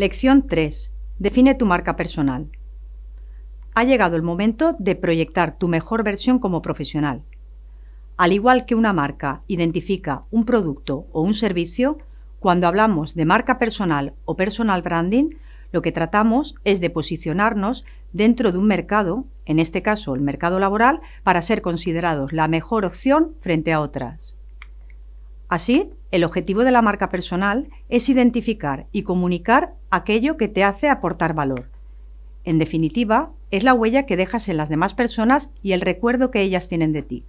Lección 3. Define tu marca personal. Ha llegado el momento de proyectar tu mejor versión como profesional. Al igual que una marca identifica un producto o un servicio, cuando hablamos de marca personal o personal branding, lo que tratamos es de posicionarnos dentro de un mercado, en este caso el mercado laboral, para ser considerados la mejor opción frente a otras. Así, el objetivo de la marca personal es identificar y comunicar aquello que te hace aportar valor. En definitiva, es la huella que dejas en las demás personas y el recuerdo que ellas tienen de ti.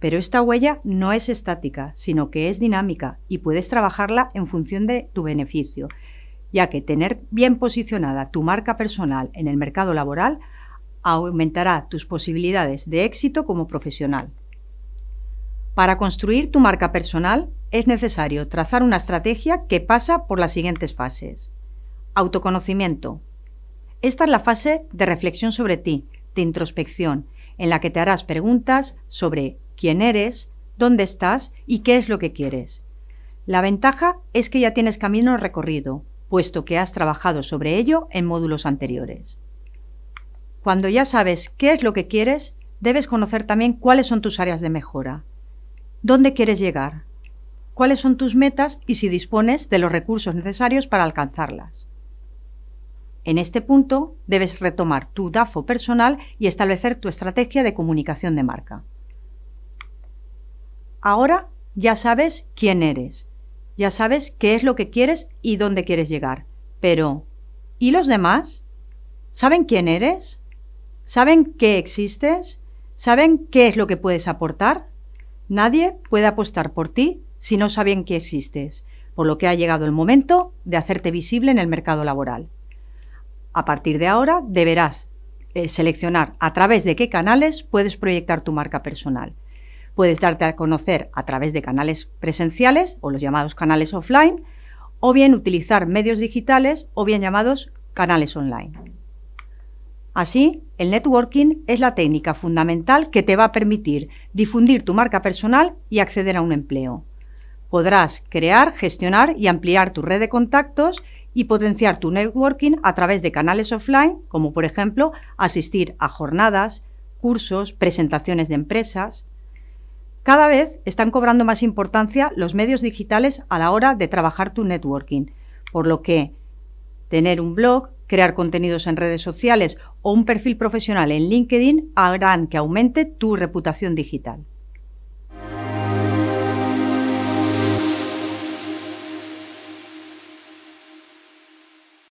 Pero esta huella no es estática, sino que es dinámica y puedes trabajarla en función de tu beneficio, ya que tener bien posicionada tu marca personal en el mercado laboral aumentará tus posibilidades de éxito como profesional. Para construir tu marca personal es necesario trazar una estrategia que pasa por las siguientes fases. Autoconocimiento. Esta es la fase de reflexión sobre ti, de introspección, en la que te harás preguntas sobre quién eres, dónde estás y qué es lo que quieres. La ventaja es que ya tienes camino recorrido, puesto que has trabajado sobre ello en módulos anteriores. Cuando ya sabes qué es lo que quieres, debes conocer también cuáles son tus áreas de mejora. ¿Dónde quieres llegar? cuáles son tus metas y si dispones de los recursos necesarios para alcanzarlas. En este punto, debes retomar tu DAFO personal y establecer tu estrategia de comunicación de marca. Ahora ya sabes quién eres, ya sabes qué es lo que quieres y dónde quieres llegar, pero ¿y los demás? ¿Saben quién eres? ¿Saben que existes? ¿Saben qué es lo que puedes aportar? Nadie puede apostar por ti si no saben que existes, por lo que ha llegado el momento de hacerte visible en el mercado laboral. A partir de ahora deberás eh, seleccionar a través de qué canales puedes proyectar tu marca personal. Puedes darte a conocer a través de canales presenciales o los llamados canales offline, o bien utilizar medios digitales o bien llamados canales online. Así, el networking es la técnica fundamental que te va a permitir difundir tu marca personal y acceder a un empleo podrás crear, gestionar y ampliar tu red de contactos y potenciar tu networking a través de canales offline, como por ejemplo asistir a jornadas, cursos, presentaciones de empresas. Cada vez están cobrando más importancia los medios digitales a la hora de trabajar tu networking, por lo que tener un blog, crear contenidos en redes sociales o un perfil profesional en LinkedIn harán que aumente tu reputación digital.